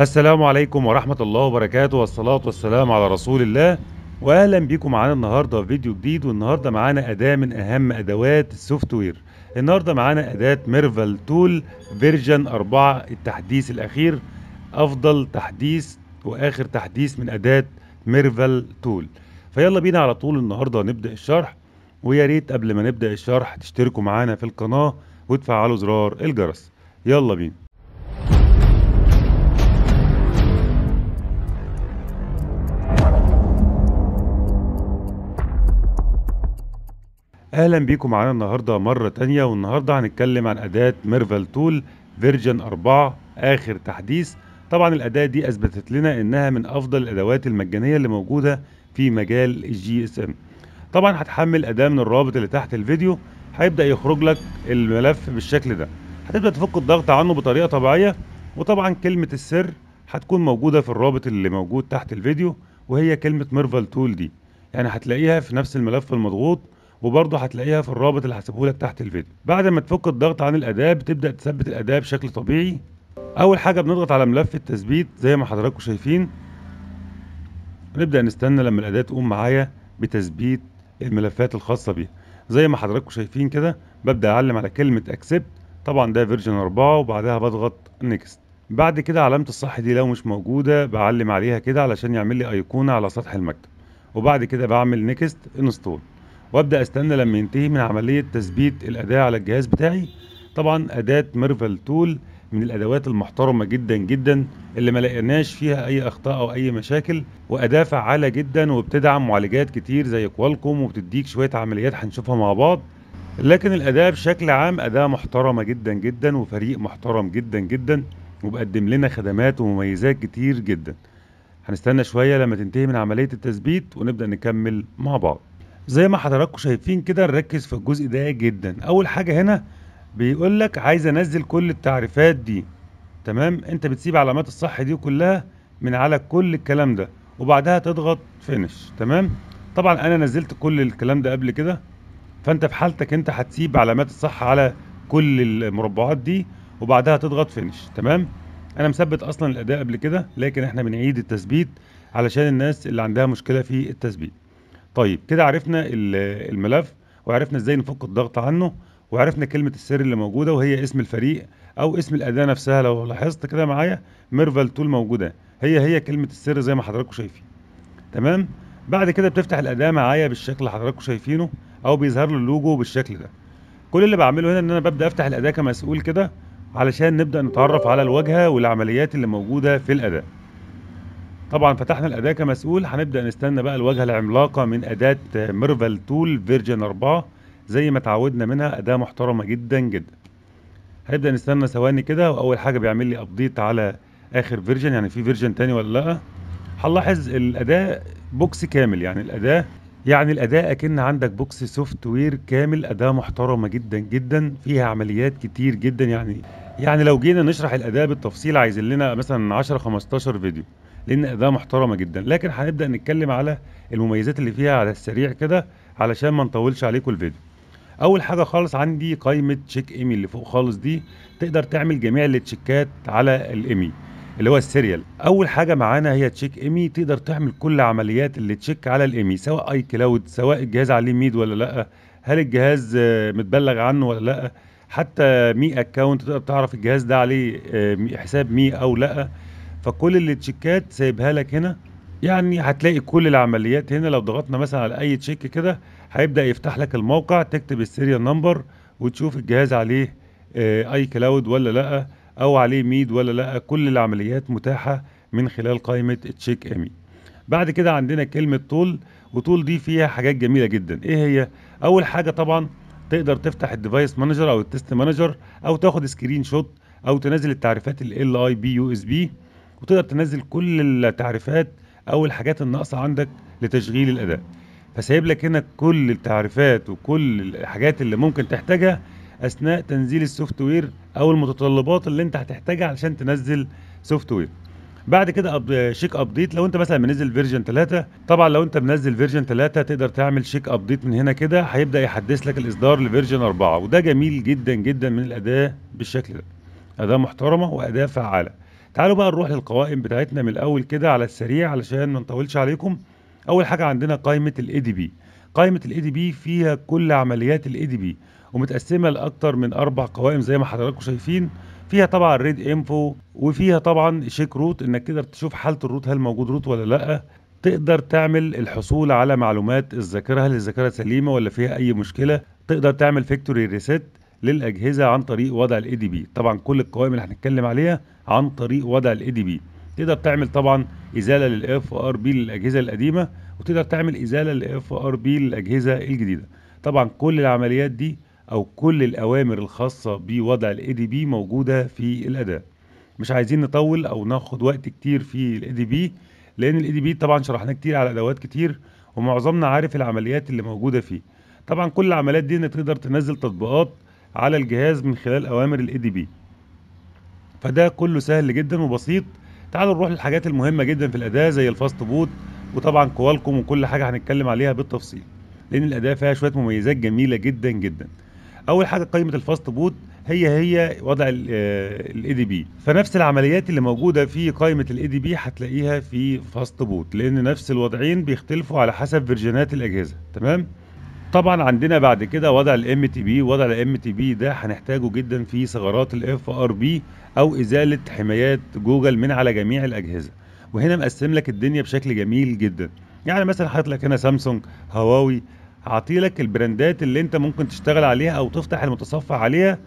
السلام عليكم ورحمة الله وبركاته والصلاة والسلام على رسول الله واهلا بيكم معانا النهارده في فيديو جديد والنهارده معانا اداة من اهم ادوات السوفت وير النهارده معانا اداة ميرفل تول فيرجن 4 التحديث الاخير افضل تحديث واخر تحديث من اداة ميرفل تول فيلا بينا على طول النهارده نبدا الشرح ويا ريت قبل ما نبدا الشرح تشتركوا معانا في القناة وتفعلوا زرار الجرس يلا بينا اهلا بيكم معانا النهارده مره تانية والنهارده هنتكلم عن اداه ميرفل تول فيرجن 4 اخر تحديث طبعا الاداه دي اثبتت لنا انها من افضل الادوات المجانيه اللي موجوده في مجال الجي اس ام طبعا هتحمل اداه من الرابط اللي تحت الفيديو هيبدا يخرج لك الملف بالشكل ده هتبدا تفك الضغط عنه بطريقه طبيعيه وطبعا كلمه السر هتكون موجوده في الرابط اللي موجود تحت الفيديو وهي كلمه ميرفل تول دي يعني هتلاقيها في نفس الملف المضغوط وبرضه هتلاقيها في الرابط اللي هسيبهولك تحت الفيديو بعد ما تفك الضغط عن الاداه بتبدا تثبت الاداه بشكل طبيعي اول حاجه بنضغط على ملف التثبيت زي ما حضراتكم شايفين نبدا نستنى لما الاداه تقوم معايا بتثبيت الملفات الخاصه بيها زي ما حضراتكم شايفين كده ببدا اعلم على كلمه اكسبت طبعا ده فيرجن 4 وبعدها بضغط نيكست بعد كده علامه الصح دي لو مش موجوده بعلم عليها كده علشان يعمل لي ايقونه على سطح المكتب وبعد كده بعمل نيكست انستول وابدا استنى لما ينتهي من عمليه تثبيت الاداه على الجهاز بتاعي طبعا اداه ميرفل تول من الادوات المحترمه جدا جدا اللي ما لقيناش فيها اي اخطاء او اي مشاكل واداه فعاله جدا وبتدعم معالجات كتير زي كوالكوم وبتديك شويه عمليات هنشوفها مع بعض لكن الاداه بشكل عام اداه محترمه جدا جدا وفريق محترم جدا جدا وبقدم لنا خدمات ومميزات كتير جدا هنستنى شويه لما تنتهي من عمليه التثبيت ونبدا نكمل مع بعض زي ما حضراتكم شايفين كده نركز في الجزء ده جدا اول حاجه هنا بيقول لك عايز انزل كل التعريفات دي تمام انت بتسيب علامات الصح دي كلها من على كل الكلام ده وبعدها تضغط فينش تمام طبعا انا نزلت كل الكلام ده قبل كده فانت في حالتك انت هتسيب علامات الصح على كل المربعات دي وبعدها تضغط فينش تمام انا مثبت اصلا الاداء قبل كده لكن احنا بنعيد التثبيت علشان الناس اللي عندها مشكله في التثبيت طيب كده عرفنا الملف وعرفنا ازاي نفك الضغط عنه وعرفنا كلمة السر اللي موجودة وهي اسم الفريق أو اسم الأداة نفسها لو لاحظت كده معايا ميرفال تول موجودة هي هي كلمة السر زي ما حضراتكم شايفين تمام بعد كده بتفتح الأداة معايا بالشكل اللي حضراتكم شايفينه أو بيظهر له اللوجو بالشكل ده كل اللي بعمله هنا إن أنا ببدأ أفتح الأداة كمسؤول كده علشان نبدأ نتعرف على الواجهة والعمليات اللي موجودة في الأداة طبعا فتحنا الاداه كمسؤول هنبدا نستنى بقى الواجهه العملاقه من اداه ميرفل تول فيرجن 4 زي ما اتعودنا منها اداه محترمه جدا جدا هنبدا نستنى ثواني كده واول حاجه بيعمل لي ابديت على اخر فيرجن يعني في فيرجن تاني ولا لا هنلاحظ الاداه بوكس كامل يعني الاداه يعني الاداه اكن عندك بوكس سوفت وير كامل اداه محترمه جدا جدا فيها عمليات كتير جدا يعني يعني لو جينا نشرح الاداه بالتفصيل عايزين لنا مثلا 10 15 فيديو لان اداه محترمه جدا لكن هنبدا نتكلم على المميزات اللي فيها على السريع كده علشان ما نطولش عليكم الفيديو اول حاجه خالص عندي قائمه تشيك ايمي اللي فوق خالص دي تقدر تعمل جميع التشيكات على الايمي اللي هو السيريال اول حاجه معانا هي تشيك ايمي تقدر تعمل كل عمليات اللي تشيك على الايمي سواء اي كلاود سواء الجهاز عليه ميد ولا لا هل الجهاز متبلغ عنه ولا لا حتى مي اكونت تقدر تعرف الجهاز ده عليه آه، حساب مي او لا فكل التشيكات سايبها لك هنا يعني هتلاقي كل العمليات هنا لو ضغطنا مثلا على اي تشيك كده هيبدا يفتح لك الموقع تكتب السيريال نمبر وتشوف الجهاز عليه آه، اي كلاود ولا لا او عليه ميد ولا لا كل العمليات متاحه من خلال قائمه تشيك امي بعد كده عندنا كلمه طول وطول دي فيها حاجات جميله جدا ايه هي اول حاجه طبعا تقدر تفتح الديفايس مانجر او التست مانجر او تاخد سكرين شوت او تنزل التعريفات ال اي بي يو اس بي وتقدر تنزل كل التعريفات او الحاجات الناقصه عندك لتشغيل الاداء فسايب لك هنا كل التعريفات وكل الحاجات اللي ممكن تحتاجها اثناء تنزيل السوفت وير او المتطلبات اللي انت هتحتاجها علشان تنزل سوفت وير بعد كده أب... شيك ابديت لو انت مثلا منزل فيرجن 3 طبعا لو انت منزل فيرجن 3 تقدر تعمل شيك ابديت من هنا كده هيبدا يحدث لك الاصدار لفيرجن 4 وده جميل جدا جدا من الاداه بالشكل ده اداه محترمه واداه فعاله تعالوا بقى نروح للقوائم بتاعتنا من الاول كده على السريع علشان ما نطولش عليكم اول حاجه عندنا قائمه الاي دي بي قائمه الاي دي بي فيها كل عمليات الاي دي بي ومتقسمه لاكثر من اربع قوائم زي ما حضراتكم شايفين فيها طبعا ريد انفو وفيها طبعا شيك روت انك تقدر تشوف حاله الروت هل موجود روت ولا لا تقدر تعمل الحصول على معلومات الذاكره هل الذاكره سليمه ولا فيها اي مشكله تقدر تعمل فيكتوري ريسيت للاجهزه عن طريق وضع الاي دي بي طبعا كل القوائم اللي هنتكلم عليها عن طريق وضع الاي دي بي تقدر تعمل طبعا ازاله للاف ار بي للاجهزه القديمه وتقدر تعمل ازاله للاف ار بي للاجهزه الجديده طبعا كل العمليات دي او كل الاوامر الخاصه بوضع الاي دي بي موجوده في الاداه مش عايزين نطول او ناخد وقت كتير في الاي دي بي لان الاي دي بي طبعا شرحناه كتير على ادوات كتير ومعظمنا عارف العمليات اللي موجوده فيه طبعا كل العمليات دي انك تقدر تنزل تطبيقات على الجهاز من خلال اوامر الاي دي بي فده كله سهل جدا وبسيط تعالوا نروح للحاجات المهمه جدا في الاداه زي الفاست بوت وطبعا كوالكم وكل حاجه هنتكلم عليها بالتفصيل لان الاداه فيها شويه مميزات جميله جدا جدا اول حاجه قائمه الفاست بوت هي هي وضع الاي دي بي فنفس العمليات اللي موجوده في قائمه الاي دي بي هتلاقيها في فاست بوت لان نفس الوضعين بيختلفوا على حسب فيرجنات الاجهزه تمام طبعا عندنا بعد كده وضع الام تي بي وضع الام تي بي ده هنحتاجه جدا في ثغرات الاف ار بي او ازاله حمايات جوجل من على جميع الاجهزه وهنا مقسم لك الدنيا بشكل جميل جدا يعني مثلا حاطط لك هنا سامسونج هواوي لك البراندات اللي انت ممكن تشتغل عليها او تفتح المتصفح عليها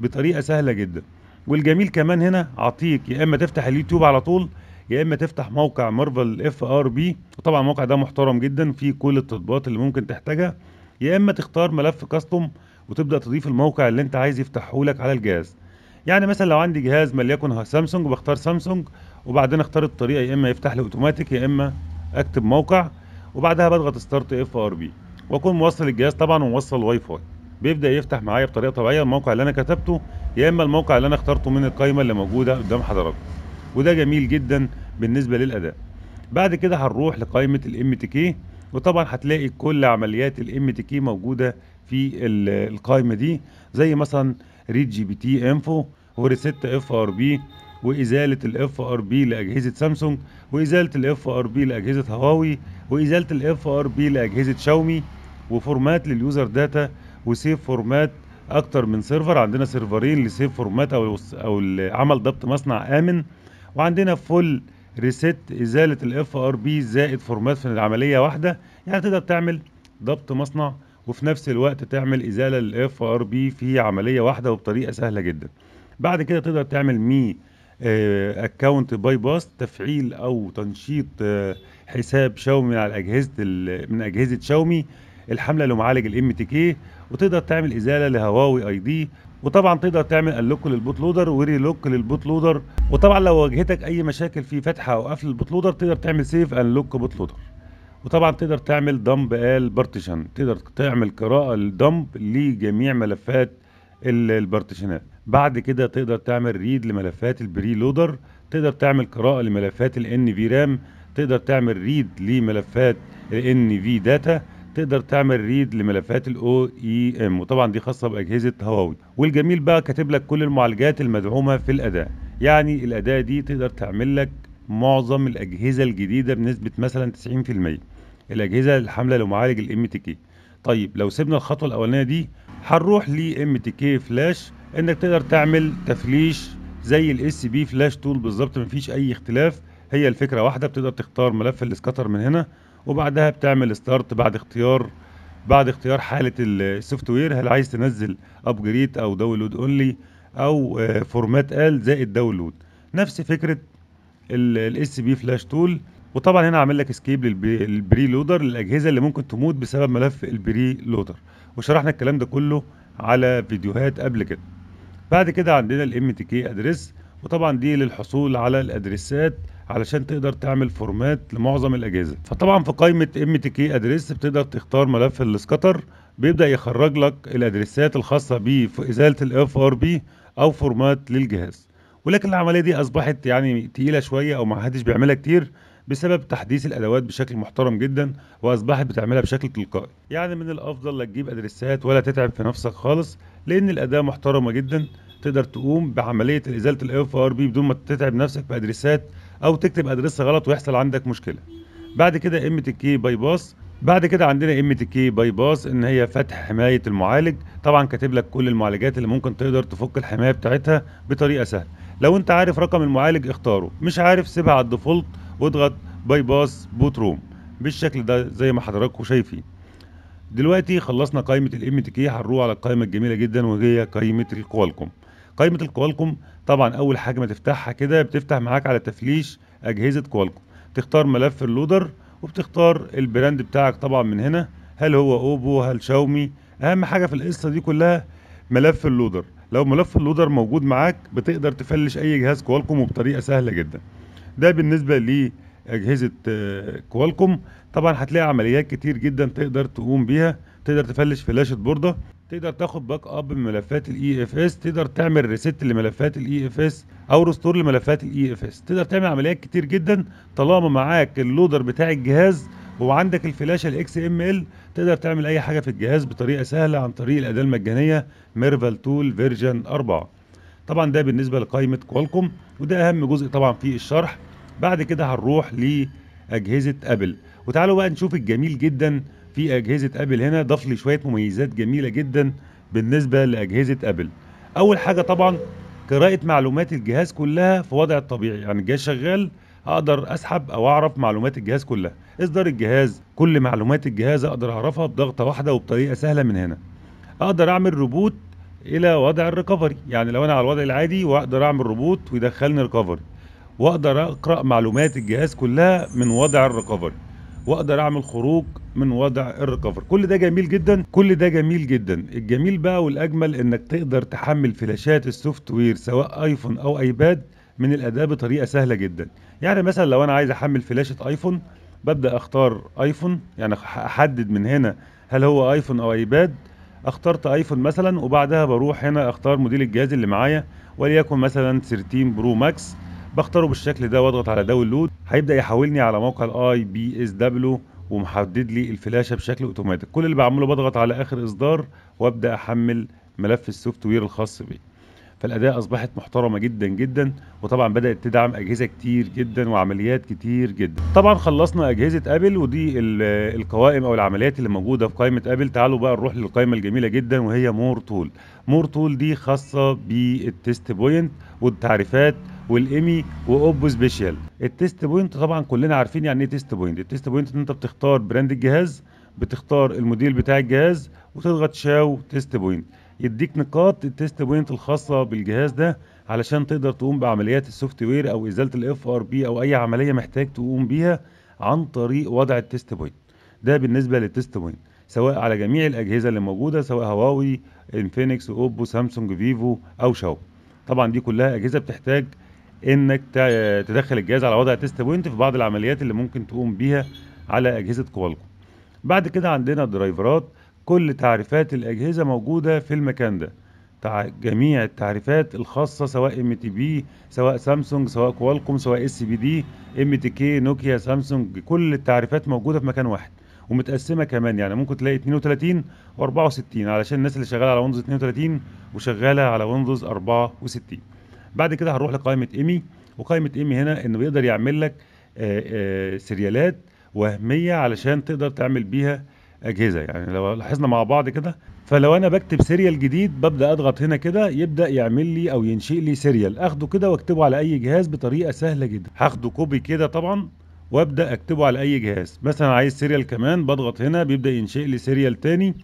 بطريقه سهله جدا والجميل كمان هنا اعطيك يا اما تفتح اليوتيوب على طول يا اما تفتح موقع مارفل اف ار بي وطبعا الموقع ده محترم جدا فيه كل التطبيقات اللي ممكن تحتاجها يا اما تختار ملف كاستم وتبدا تضيف الموقع اللي انت عايز يفتحه لك على الجهاز يعني مثلا لو عندي جهاز ما ليكن سامسونج بختار سامسونج وبعدين اختار الطريقه يا اما يفتح لي اوتوماتيك يا اما اكتب موقع وبعدها بضغط ستارت اف ار بي واكون موصل الجهاز طبعا وموصل الواي فاي بيبدا يفتح معايا بطريقه طبيعيه الموقع اللي انا كتبته يا اما الموقع اللي انا اخترته من القائمه اللي موجوده قدام حضراتكم وده جميل جدا بالنسبه للاداء بعد كده هنروح لقائمه الام تي كي وطبعا هتلاقي كل عمليات الام تي كي موجوده في القائمه دي زي مثلا ريد جي بي تي انفو وريست اف ار بي وازاله الاف ار بي لاجهزه سامسونج وازاله الاف ار بي لاجهزه هواوي وازاله الاف ار بي لاجهزه شاومي وفورمات لليوزر داتا وسيف فورمات اكتر من سيرفر عندنا سيرفرين لسيف فورمات او او عمل ضبط مصنع امن وعندنا فول ريست ازاله الاف ار بي زائد فورمات في العمليه واحده يعني تقدر تعمل ضبط مصنع وفي نفس الوقت تعمل ازاله للاف ار بي في عمليه واحده وبطريقه سهله جدا بعد كده تقدر تعمل مي اكونت باي باس تفعيل او تنشيط آه، حساب شاومي على اجهزه من اجهزه شاومي الحمله لمعالج الام تي كي وتقدر تعمل ازاله لهواوي اي دي وطبعا تقدر تعمل اللوك للبوت لودر وري لوك للبوت لودر وطبعا لو واجهتك اي مشاكل في فتحه او قفل البوت لودر تقدر تعمل سيف ان لوك بوت لودر وطبعا تقدر تعمل دمب ال بارتيشن تقدر تعمل قراءه للدمب لجميع ملفات البارتيشنات بعد كده تقدر تعمل ريد لملفات البري لودر تقدر تعمل قراءه لملفات الان في رام تقدر تعمل ريد لملفات الان في داتا تقدر تعمل ريد لملفات الاو اي ام e وطبعا دي خاصه باجهزه هواوي والجميل بقى كاتب لك كل المعالجات المدعومه في الاداه يعني الاداه دي تقدر تعمل لك معظم الاجهزه الجديده بنسبه مثلا 90% الاجهزه الحامله لمعالج الام تي كي طيب لو سيبنا الخطوه الاولانيه دي هنروح لام تي كي فلاش انك تقدر تعمل تفليش زي الاس بي فلاش تول بالظبط مفيش اي اختلاف هي الفكره واحده بتقدر تختار ملف الاسكاتر من هنا وبعدها بتعمل ستارت بعد اختيار بعد اختيار حاله السوفت وير هل عايز تنزل ابجريد او داونلود اونلي او فورمات آه، ال زائد داونلود نفس فكره الاس بي فلاش تول وطبعا هنا عامل لك اسكيب للبري لودر للاجهزه اللي ممكن تموت بسبب ملف البري لودر وشرحنا الكلام ده كله على فيديوهات قبل كده بعد كده عندنا الام تي كي ادريس وطبعا دي للحصول على الادريسات علشان تقدر تعمل فورمات لمعظم الاجهزه فطبعا في قائمه ام تي كي ادريس بتقدر تختار ملف السكاتر بيبدا يخرج لك الادريسات الخاصه بيه في ازاله الاف ار بي او فورمات للجهاز ولكن العمليه دي اصبحت يعني تقيله شويه او ما حدش بيعملها كتير بسبب تحديث الادوات بشكل محترم جدا واصبحت بتعملها بشكل تلقائي يعني من الافضل لا تجيب ادريسات ولا تتعب في نفسك خالص لان الاداه محترمه جدا تقدر تقوم بعمليه ازاله الاف ار بي بدون ما تتعب نفسك بادريسات او تكتب ادرسه غلط ويحصل عندك مشكله بعد كده ام تي كي باي باس بعد كده عندنا ام تي كي باي باس ان هي فتح حمايه المعالج طبعا كاتب لك كل المعالجات اللي ممكن تقدر تفك الحمايه بتاعتها بطريقه سهله لو انت عارف رقم المعالج اختاره مش عارف سيبها على الديفولت بضغط باي باس بوت روم بالشكل ده زي ما حضراتكم شايفين دلوقتي خلصنا قائمه الام تي كي هنروح على القائمه الجميله جدا وهي قائمه الكوالكوم قائمه الكوالكوم طبعا اول حاجه ما تفتحها كده بتفتح معاك على تفليش اجهزه كوالكوم تختار ملف اللودر وبتختار البراند بتاعك طبعا من هنا هل هو اوبو هل شاومي اهم حاجه في القصه دي كلها ملف اللودر لو ملف اللودر موجود معاك بتقدر تفلش اي جهاز كوالكوم وبطريقه سهله جدا ده بالنسبه لاجهزه آه، كوالكوم طبعا هتلاقي عمليات كتير جدا تقدر تقوم بيها تقدر تفلش فلاشه بورده تقدر تاخد باك اب من ملفات الاي اف e اس تقدر تعمل ريست لملفات الاي اف e اس او ريستور لملفات الاي اف e اس تقدر تعمل عمليات كتير جدا طالما معاك اللودر بتاع الجهاز وعندك الفلاشه الاكس ام ال تقدر تعمل اي حاجه في الجهاز بطريقه سهله عن طريق الاداه المجانيه ميرفال تول فيرجن 4 طبعا ده بالنسبه لقائمه كوالكوم وده اهم جزء طبعا في الشرح بعد كده هنروح لاجهزه ابل وتعالوا بقى نشوف الجميل جدا في اجهزه ابل هنا ضاف لي شويه مميزات جميله جدا بالنسبه لاجهزه ابل اول حاجه طبعا قراءه معلومات الجهاز كلها في وضع الطبيعي يعني الجهاز شغال اقدر اسحب او اعرف معلومات الجهاز كلها اصدار الجهاز كل معلومات الجهاز اقدر اعرفها بضغطه واحده وبطريقه سهله من هنا اقدر اعمل روبوت الى وضع الريكفري يعني لو انا على الوضع العادي واقدر اعمل روبوت ويدخلني ريكفري واقدر اقرا معلومات الجهاز كلها من وضع الريكفري واقدر اعمل خروج من وضع الريكفري كل ده جميل جدا كل ده جميل جدا الجميل بقى والاجمل انك تقدر تحمل فلاشات السوفت وير سواء ايفون او ايباد من الاداه بطريقه سهله جدا يعني مثلا لو انا عايز احمل فلاشه ايفون ببدا اختار ايفون يعني احدد من هنا هل هو ايفون او ايباد اخترت ايفون مثلا وبعدها بروح هنا اختار موديل الجهاز اللي معايا وليكن مثلا 13 برو ماكس بختاره بالشكل ده واضغط على داونلود هيبدا يحولني على موقع الاي بي اس دبليو ومحدد لي الفلاشه بشكل اوتوماتيك كل اللي بعمله بضغط على اخر اصدار وابدا احمل ملف السوفت وير الخاص بيه فالاداء اصبحت محترمه جدا جدا وطبعا بدات تدعم اجهزه كتير جدا وعمليات كتير جدا طبعا خلصنا اجهزه ابل ودي القوائم او العمليات اللي موجوده في قائمه ابل تعالوا بقى نروح للقائمه الجميله جدا وهي مور تول مور تول دي خاصه بالتست بوينت والتعريفات والايمي واوبو سبيشال التست بوينت طبعا كلنا عارفين يعني ايه تيست بوينت التست بوينت ان انت بتختار براند الجهاز بتختار الموديل بتاع الجهاز وتضغط شاو تيست بوينت يديك نقاط التيست بوينت الخاصه بالجهاز ده علشان تقدر تقوم بعمليات السوفت وير او ازاله الاف ار بي او اي عمليه محتاج تقوم بيها عن طريق وضع التيست بوينت ده بالنسبه للتيست بوينت سواء على جميع الاجهزه اللي موجوده سواء هواوي انفينكس اوبو سامسونج فيفو او شاو طبعا دي كلها اجهزه بتحتاج انك تدخل الجهاز على وضع تيست بوينت في بعض العمليات اللي ممكن تقوم بيها على اجهزه كوالكم بعد كده عندنا درايفرات كل تعريفات الأجهزة موجودة في المكان ده جميع التعريفات الخاصة سواء ام تي بي سواء سامسونج سواء كوالكوم سواء اس بي دي ام تي كي نوكيا سامسونج كل التعريفات موجودة في مكان واحد ومتقسمة كمان يعني ممكن تلاقي 32 و64 علشان الناس اللي شغالة على ويندوز 32 وشغالة على ويندوز 64 بعد كده هنروح لقائمة ايمي وقائمة ايمي هنا انه بيقدر يعمل لك آآ آآ سيريالات وهمية علشان تقدر تعمل بيها اجهزه يعني لو لاحظنا مع بعض كده فلو انا بكتب سيريال جديد ببدا اضغط هنا كده يبدا يعمل لي او ينشئ لي سيريال اخده كده واكتبه على اي جهاز بطريقه سهله جدا هاخده كوبي كده طبعا وابدا اكتبه على اي جهاز مثلا عايز سيريال كمان بضغط هنا بيبدا ينشئ لي سيريال تاني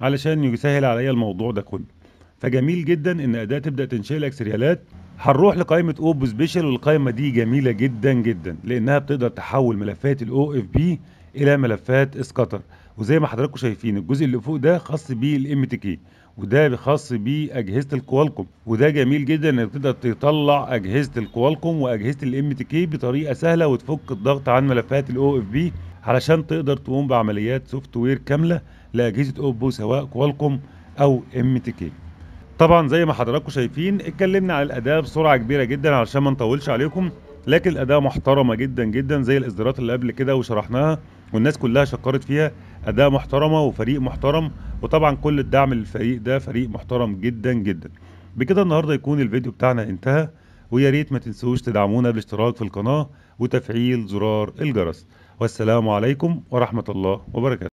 علشان يسهل عليا الموضوع ده كله فجميل جدا ان اداه تبدا تنشئ لك سيريالات هنروح لقائمة اوب سبيشال والقائمة دي جميلة جدا جدا لانها بتقدر تحول ملفات الاو اف بي الى ملفات اسكاتر وزي ما حضراتكم شايفين الجزء اللي فوق ده خاص بالام تي كي وده خاص باجهزه الكوالكوم وده جميل جدا انك تقدر تطلع اجهزه الكوالكوم واجهزه الام تي كي بطريقه سهله وتفك الضغط عن ملفات الاو اف بي علشان تقدر تقوم بعمليات سوفت وير كامله لاجهزه اوبو سواء كوالكوم او ام تي كي طبعا زي ما حضراتكم شايفين اتكلمنا على الاداء بسرعه كبيره جدا علشان ما نطولش عليكم لكن الاداء محترمه جدا جدا زي الاصدارات اللي قبل كده وشرحناها والناس كلها شكرت فيها اداء محترمه وفريق محترم وطبعا كل الدعم للفريق ده فريق محترم جدا جدا بكده النهارده يكون الفيديو بتاعنا انتهى ويا ريت ما تنسوش تدعمونا بالاشتراك في القناه وتفعيل زرار الجرس والسلام عليكم ورحمه الله وبركاته